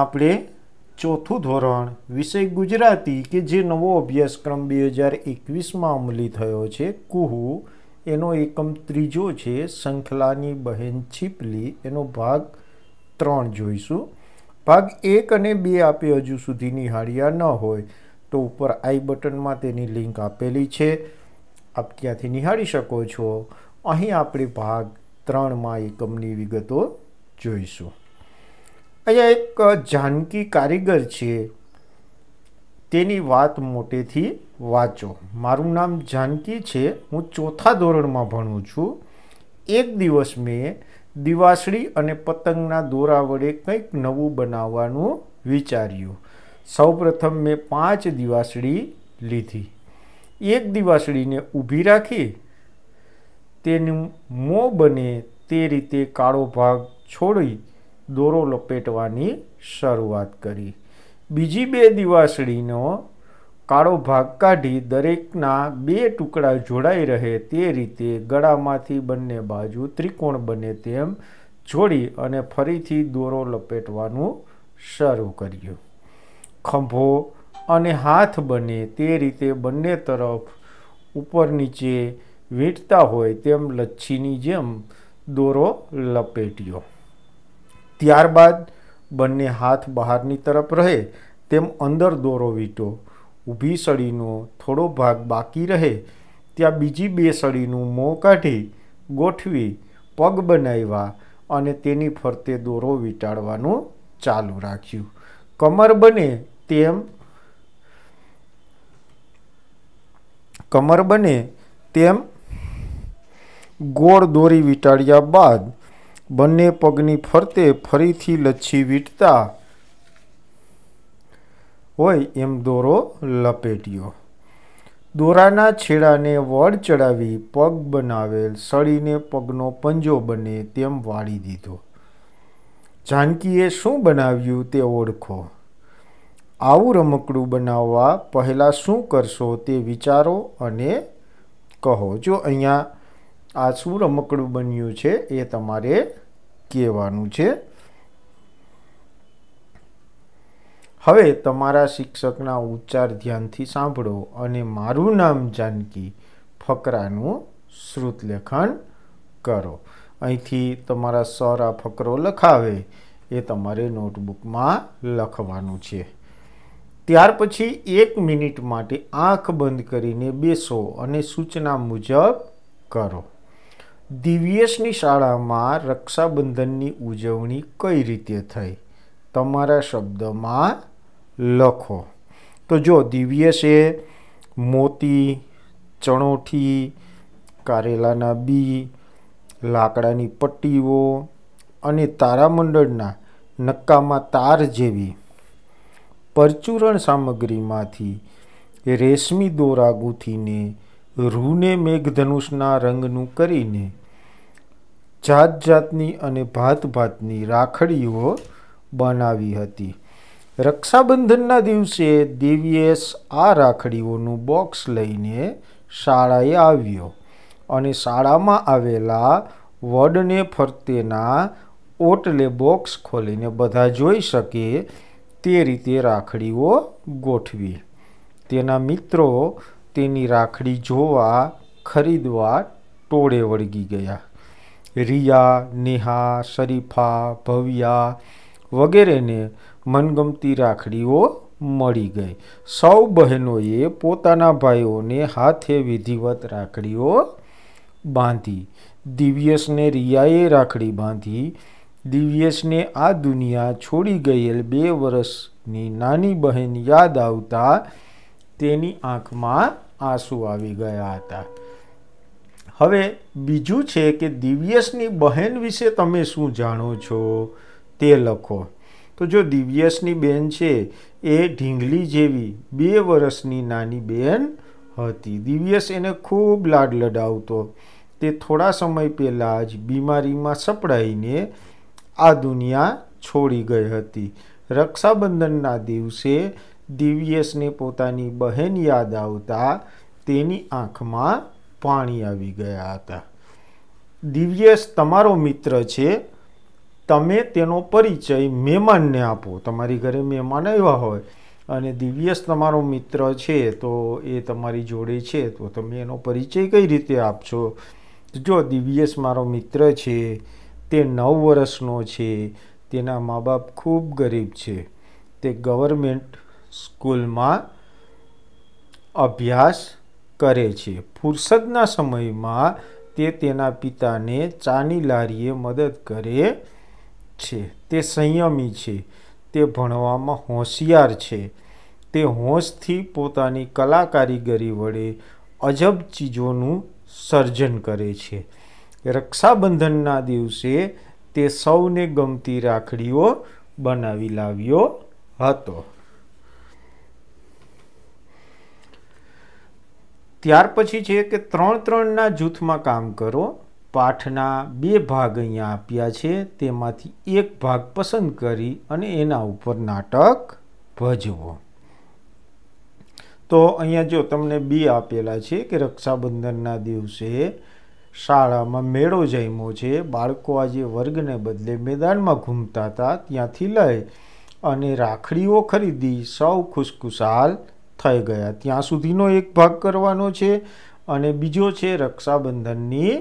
આપણે ચોથું ધોરણ વિષય ગુજરાતી કે જે નવો અભ્યાસક્રમ બે હજાર એકવીસમાં અમલી થયો છે કુહુ એનો એકમ ત્રીજો છે શંખલાની બહેન છીપલી એનો ભાગ ત્રણ જોઈશું ભાગ એક અને બે આપે હજુ સુધી નિહાળ્યા ન હોય તો ઉપર આઈ બટનમાં તેની લિંક આપેલી છે આપ ત્યાંથી નિહાળી શકો છો અહીં આપણે ભાગ ત્રણમાં એકમની વિગતો જોઈશું અહીંયા એક જાનકી કારીગર છે તેની વાત મોટેથી વાંચો મારું નામ જાનકી છે હું ચોથા ધોરણમાં ભણું છું એક દિવસ મેં દિવાસળી અને પતંગના દોરા વડે કંઈક નવું બનાવવાનું વિચાર્યું સૌપ્રથમ મેં પાંચ દિવાસળી લીધી એક દિવાસળીને ઊભી રાખી તેનું મો બને તે રીતે કાળો ભાગ છોડી દોરો લપેટવાની શરૂઆત કરી બીજી બે દિવાસળીનો કાળો ભાગ કાઢી દરેકના બે ટુકડા જોડાઈ રહે તે રીતે ગળામાંથી બંને બાજુ ત્રિકોણ બને તેમ જોડી અને ફરીથી દોરો લપેટવાનું શરૂ કર્યું ખંભો અને હાથ બને તે રીતે બંને તરફ ઉપર નીચે વીંટતા હોય તેમ લચ્છીની જેમ દોરો લપેટ્યો ત્યારબાદ બંને હાથ બહારની તરફ રહે તેમ અંદર દોરો વીંટો ઊભી સળીનો થોડો ભાગ બાકી રહે ત્યાં બીજી બે સળીનું મોં કાઢી ગોઠવી પગ બનાવ્યા અને તેની ફરતે દોરો વીંટાળવાનું ચાલુ રાખ્યું કમર બને તેમ કમર બને તેમ ગોળ દોરી વીંટાળ્યા બાદ બંને પગની ફરતે ફરીથી લચ્છી વીંટતા હોય એમ દોરો લપેટ્યો દોરાના છેડાને વડ ચડાવી પગ બનાવેલ સળીને પગનો પંજો બને તેમ વાળી દીધો જાનકીએ શું બનાવ્યું તે ઓળખો આવું રમકડું બનાવવા પહેલાં શું કરશો તે વિચારો અને કહો જો અહીંયા આ શું રમકડું બન્યું છે એ તમારે કહેવાનું છે હવે તમારા શિક્ષકના ઉચ્ચાર ધ્યાનથી સાંભળો અને મારું નામ જાનકી ફકરાનું શ્રુતલેખન કરો અહીંથી તમારા સર આ ફકરો લખાવે એ તમારે નોટબુકમાં લખવાનું છે ત્યાર પછી એક મિનિટ માટે આંખ બંધ કરીને બેસો અને સૂચના મુજબ કરો દિવ્યેશની શાળામાં રક્ષાબંધનની ઉજવણી કઈ રીતે થઈ તમારા શબ્દમાં લખો તો જો દિવ્યેશે મોતી ચણોઠી કારેલાના બી લાકડાની પટ્ટીઓ અને તારામંડળના નક્કામાં તાર જેવી પરચુરણ સામગ્રીમાંથી રેશમી દોરા ગૂંથીને રૂને મેઘધનુષના રંગનું કરીને જાત જાતની અને ભાત ભાતની રાખડીઓ બનાવી હતી રક્ષાબંધનના દિવસે દેવીએ આ રાખડીઓનું બોક્સ લઈને શાળાએ આવ્યો અને શાળામાં આવેલા વડને ફરતેના ઓટલે બોક્સ ખોલીને બધા જોઈ શકે તે રીતે રાખડીઓ ગોઠવી તેના મિત્રો તેની રાખડી જોવા ખરીદવા ટોળે વળગી ગયા રિયા નેહા શરીફા ભવ્યા વગેરેને મનગમતી રાખડીઓ મળી ગઈ સૌ બહેનોએ પોતાના ભાઈઓને હાથે વિધિવત રાખડીઓ બાંધી દિવ્યસને રિયાએ રાખડી બાંધી દિવ્યસને આ દુનિયા છોડી ગયેલ બે વર્ષની નાની બહેન યાદ આવતા તેની આંખમાં આંસુ આવી ગયા હતા હવે બીજું છે કે દિવ્યસની બહેન વિશે તમે શું જાણો છો તે લખો તો જો દિવ્યસની બેન છે એ ઢીંગલી જેવી બે વર્ષની નાની બેન હતી દિવ્યસ એને ખૂબ લાડ લડાવતો તે થોડા સમય પહેલાં જ બીમારીમાં સપડાઈને આ દુનિયા છોડી ગઈ હતી રક્ષાબંધનના દિવસે દિવ્યસને પોતાની બહેન યાદ આવતા તેની આંખમાં પાણી આવી ગયા હતા દિવ્યસ તમારો મિત્ર છે તમે તેનો પરિચય મહેમાનને આપો તમારી ઘરે મહેમાન આવ્યા હોય અને દિવ્યસ તમારો મિત્ર છે તો એ તમારી જોડે છે તો તમે એનો પરિચય કઈ રીતે આપશો જો દિવ્યસ મારો મિત્ર છે તે નવ વર્ષનો છે તેના મા બાપ ખૂબ ગરીબ છે તે ગવર્મેન્ટ સ્કૂલમાં અભ્યાસ કરે છે ફુરસદના સમયમાં તે તેના પિતાને ચાની લારીએ મદદ કરે છે તે સંયમી છે તે ભણવામાં હોશિયાર છે તે હોંશથી પોતાની કલા કારીગરી વડે અજબ ચીજોનું સર્જન કરે છે રક્ષાબંધનના દિવસે તે સૌને ગમતી રાખડીઓ બનાવી લાવ્યો હતો ત્યાર પછી છે કે ત્રણ ત્રણના જૂથમાં કામ કરો પાઠના બે ભાગ અહીંયા આપ્યા છે તેમાંથી એક ભાગ પસંદ કરી અને એના ઉપર નાટક ભજવો તો અહીંયા જો તમને બી આપેલા છે કે રક્ષાબંધનના દિવસે શાળામાં મેળો જમ્યો છે બાળકો આજે વર્ગને બદલે મેદાનમાં ઘૂમતા હતા ત્યાંથી લઈ અને રાખડીઓ ખરીદી સૌ ખુશખુશાલ થઈ ગયા ત્યાં સુધીનો એક ભાગ કરવાનો છે અને બીજો છે રક્ષાબંધનની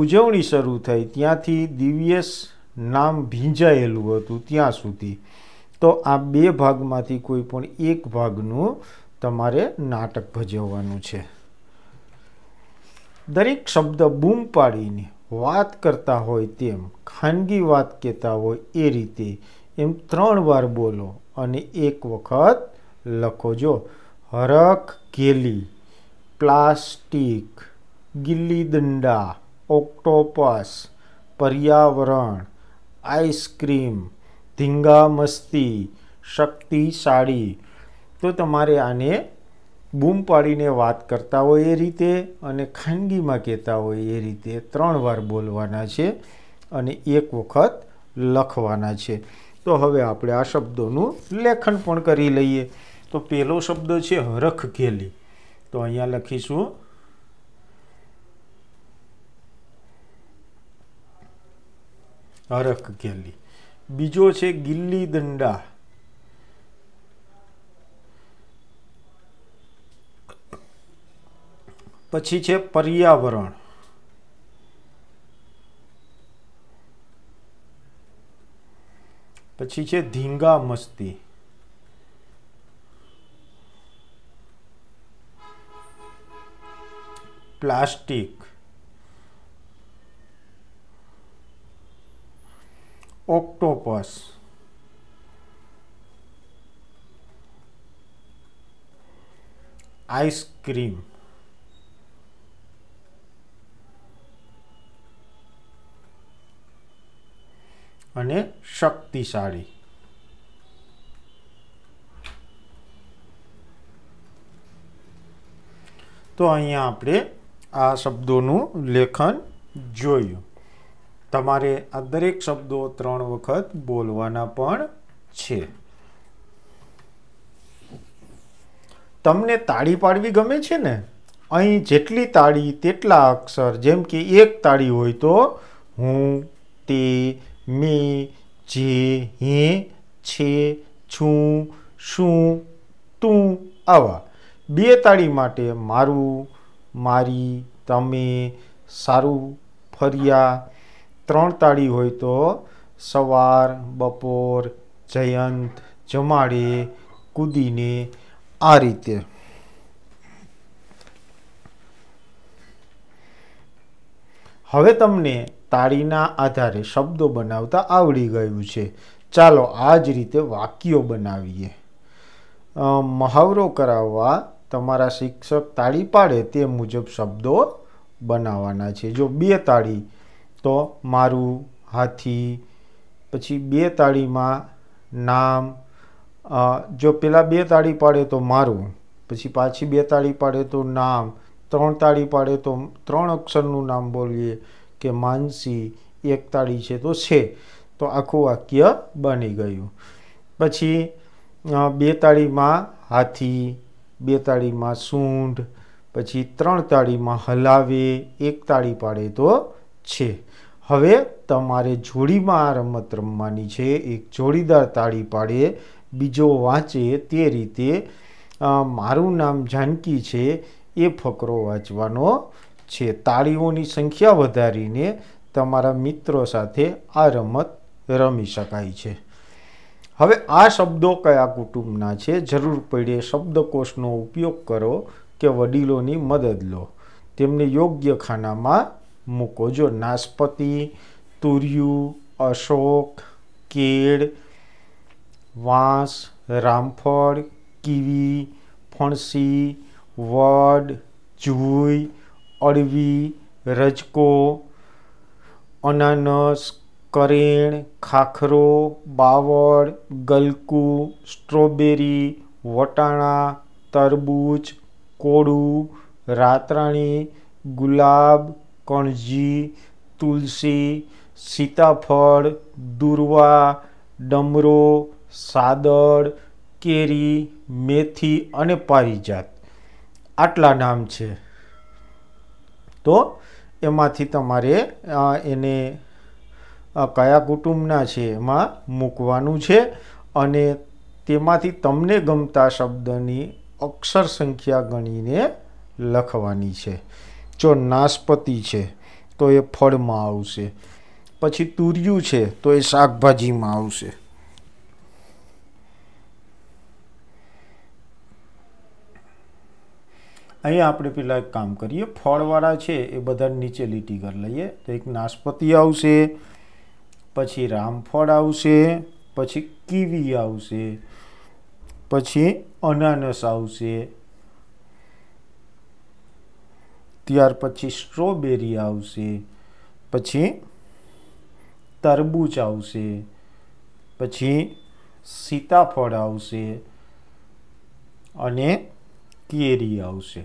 ઉજવણી શરૂ થઈ ત્યાંથી દિવ્યસ નામ ભીંજાયેલું હતું ત્યાં સુધી તો આ બે ભાગમાંથી કોઈ પણ એક ભાગનું તમારે નાટક ભજવવાનું છે દરેક શબ્દ બૂમ પાડીને વાત કરતા હોય તેમ ખાનગી વાત કહેતા હોય એ રીતે એમ ત્રણ વાર બોલો અને એક વખત લખો જો હરખ ગેલી પ્લાસ્ટિક ગિલ્લી દંડા ઓક્ટોપસ પર્યાવરણ આઈસ્ક્રીમ ધીંગા મસ્તી શક્તિશાળી તો તમારે આને બૂમ પાડીને વાત કરતા હોય એ રીતે અને ખાનગીમાં કહેતા હોય એ રીતે ત્રણ વાર બોલવાના છે અને એક વખત લખવાના છે તો હવે આપણે આ શબ્દોનું લેખન પણ કરી લઈએ તો પહેલો શબ્દ છે હરખ ખેલી તો અહીંયા લખીશું હરખ ખેલી બીજો છે ગિલ્લી દંડા પછી છે પર્યાવરણ પછી છે ધીંગા મસ્તી પ્લાસ્ટિક ઓક્ટોપસ આઈસ્ક્રીમ અને શક્તિશાળી તો અહીંયા આપણે આ શબ્દોનું લેખન જોયું તમારે આ દરેક શબ્દો ત્રણ વખત બોલવાના પણ છે તમને તાળી પાડવી ગમે છે ને અહીં જેટલી તાળી તેટલા અક્ષર જેમ કે એક તાળી હોય તો હું તે મેં જે હે છે છું શું તું આવા બે તાળી માટે મારું મારી તમે સારું ફર્યા ત્રણ તાળી હોય તો સવાર બપોર જયંત જમાડે કૂદીને આ રીતે હવે તમને તાળીના આધારે શબ્દો બનાવતા આવડી ગયું છે ચાલો આ જ રીતે વાક્યો બનાવીએ મહાવરો કરાવવા તમારા શિક્ષક તાળી પાડે તે મુજબ શબ્દો બનાવવાના છે જો બે તાળી તો મારું હાથી પછી બે તાળીમાં નામ જો પેલા બે તાળી પાડે તો મારું પછી પાછી બે તાળી પાડે તો નામ ત્રણ તાળી પાડે તો ત્રણ અક્ષરનું નામ બોલીએ કે માનસી એક તાળી છે તો છે તો આખું વાક્ય બની ગયું પછી બે તાળીમાં હાથી બે તાળીમાં સૂંઢ પછી ત્રણ તાળીમાં હલાવે એક તાળી પાડે તો છે હવે તમારે જોડીમાં આ રમત રમવાની છે એક જોડીદાર તાળી પાડે બીજો વાંચે તે રીતે મારું નામ જાનકી છે એ ફકરો વાંચવાનો છે તાળીઓની સંખ્યા વધારીને તમારા મિત્રો સાથે આ રમત રમી શકાય છે હવે આ શબ્દો કયા કુટુંબના છે જરૂર પડે શબ્દકોશનો ઉપયોગ કરો કે વડીલોની મદદ લો તેમને યોગ્ય ખાનામાં મૂકો જો નાસ્પતિ તુર્યું અશોક કેળ વાંસ રામફળ કીવી ફણસી વડ જુઈ અળવી રજકો અનાનસ કરેણ ખાખરો બાવળ ગલકુ સ્ટ્રોબેરી વટાણા તરબૂચ કોડું રાતરાણી ગુલાબ કણજી તુલસી સીતાફળ દુર્વા ડમરો સાદળ કેરી મેથી અને પારિજાત આટલા નામ છે તો એમાંથી તમારે એને કયા કુટુંબના છે એમાં મૂકવાનું છે અને તેમાંથી તમને ગમતા શબ્દની અક્ષર સંખ્યા ગણીને લખવાની છે જો નાસ્પતિ છે તો એ ફળમાં આવશે પછી તુર્યું છે તો એ શાકભાજીમાં આવશે અહીંયા આપણે પેલા એક કામ કરીએ ફળવાળા છે એ બધા નીચે લીટી કરી લઈએ તો એક નાસ્પતિ આવશે પછી રામફળ આવશે પછી કીવી આવશે પછી અનાનસ આવશે ત્યાર પછી સ્ટ્રોબેરી આવશે પછી તરબૂચ આવશે પછી સીતાફળ આવશે અને કેરી આવશે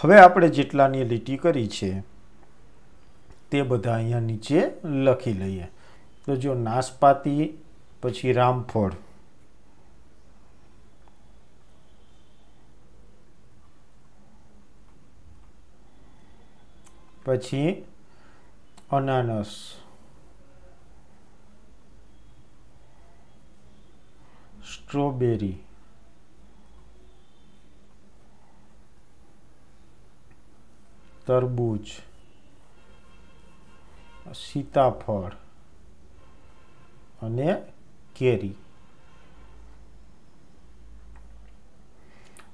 હવે આપણે જેટલાની લીટી કરી છે बदा अँ नीचे लखी लीए तो जो नाशपाती पी रामफ पी अनानस स्ट्रॉबेरी तरबूज સીતાફળ અને કેરી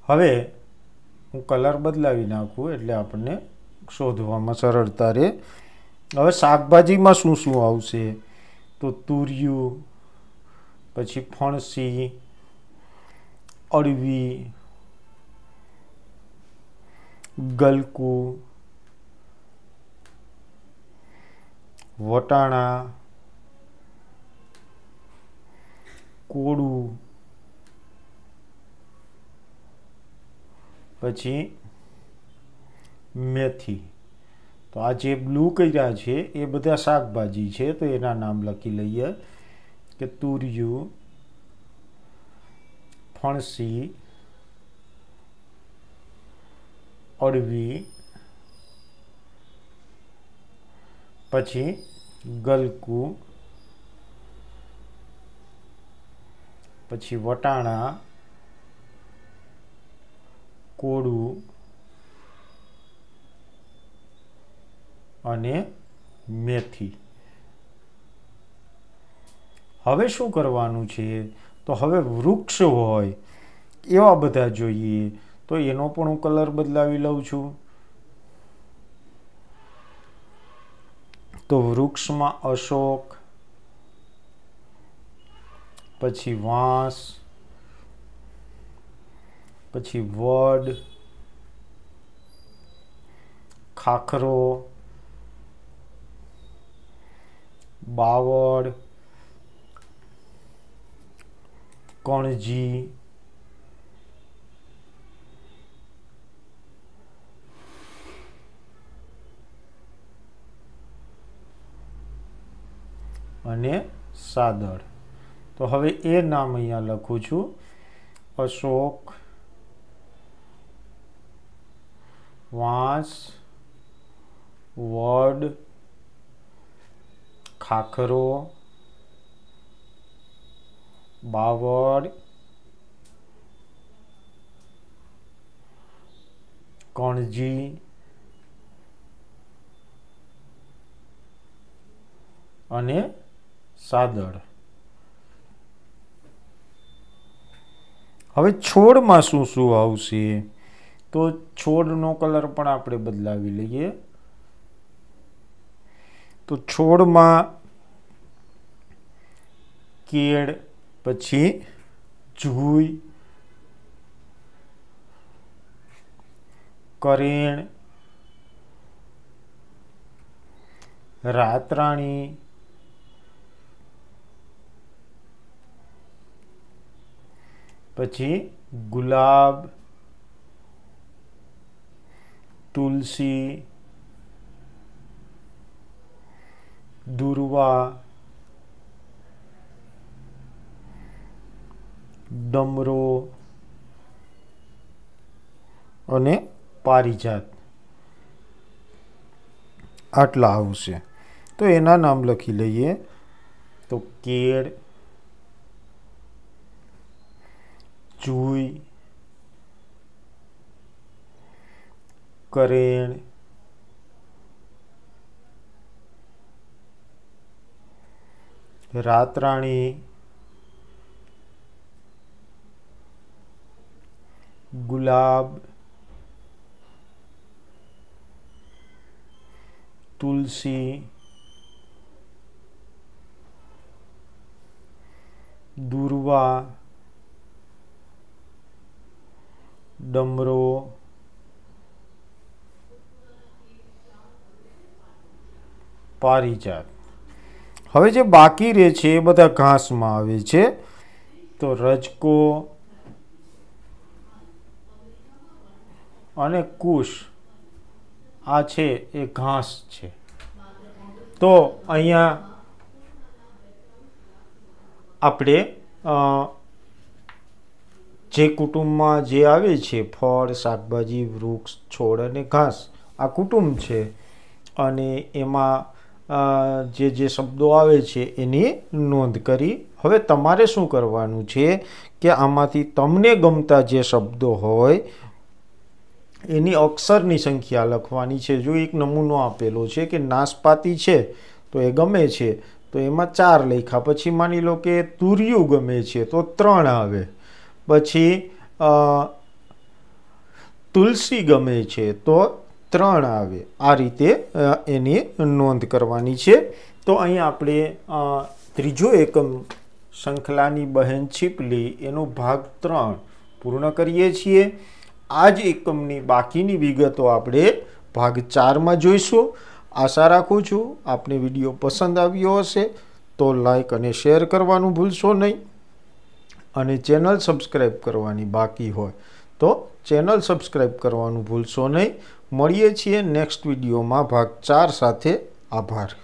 હવે હું કલર બદલાવી નાખું એટલે આપણને શોધવામાં સરળતા રહે હવે શાકભાજીમાં શું શું આવશે તો તુરિયું પછી ફણસી અળવી ગલકું વટાણા કોળું પછી મેથી તો આ જે બ્લુ કર્યા છે એ બધા શાકભાજી છે તો એના નામ લખી લઈએ કે તુર્યું ફણસી અળવી પછી ગલકુ પછી વટાણા કોડું અને મેથી હવે શું કરવાનું છે તો હવે વૃક્ષ હોય એવા બધા જોઈએ તો એનો પણ હું કલર બદલાવી લઉં છું તો વૃક્ષમાં અશોક પછી વાંસ પછી વડ ખાખરો બાવળ કણજી અને સાદળ તો હવે એ નામ અહીંયા લખું છું અશોક વાંસ વડ ખાખરો બાવળ કણજી અને સાદળ હવે છોડમાં શું શું આવશે તો છોડનો કલર પણ આપણે બદલાવી લઈએ તો છોડમાં કેળ પછી જુઈ કરેણ રાતરાણી પછી ગુલાબ તુલસી દુર્વા ડમરો અને પારિજાત આટલા આવશે તો એના નામ લખી લઈએ તો કેળ चूई करेण रातराणी गुलाब तुलसी दुर्वा ડમરો પારિજાત હવે જે બાકી રહે છે એ બધા ઘાસમાં આવે છે તો રજકો અને કુશ આ છે એ ઘાસ છે તો અહીંયા આપણે જે કુટુંબમાં જે આવે છે ફળ શાકભાજી વૃક્ષ છોડ અને ઘાસ આ કુટુંબ છે અને એમાં જે જે શબ્દો આવે છે એની નોંધ કરી હવે તમારે શું કરવાનું છે કે આમાંથી તમને ગમતા જે શબ્દો હોય એની અક્ષરની સંખ્યા લખવાની છે જો એક નમૂનો આપેલો છે કે નાસપાતી છે તો એ ગમે છે તો એમાં ચાર લખ્યા પછી માની લો કે તુર્યું ગમે છે તો ત્રણ આવે પછી તુલસી ગમે છે તો ત્રણ આવે આ રીતે એની નોંધ કરવાની છે તો અહીં આપણે ત્રીજો એકમ શંખલાની બહેન છીપલી એનો ભાગ ત્રણ પૂર્ણ કરીએ છીએ આ જ એકમની બાકીની વિગતો આપણે ભાગ ચારમાં જોઈશું આશા રાખું છું આપને વિડીયો પસંદ આવ્યો હશે તો લાઈક અને શેર કરવાનું ભૂલશો નહીં અને ચેનલ સબસ્ક્રાઈબ કરવાની બાકી હોય તો ચેનલ સબસ્ક્રાઈબ કરવાનું ભૂલશો નહીં મળીએ છીએ નેક્સ્ટ વિડીયોમાં ભાગ ચાર સાથે આભાર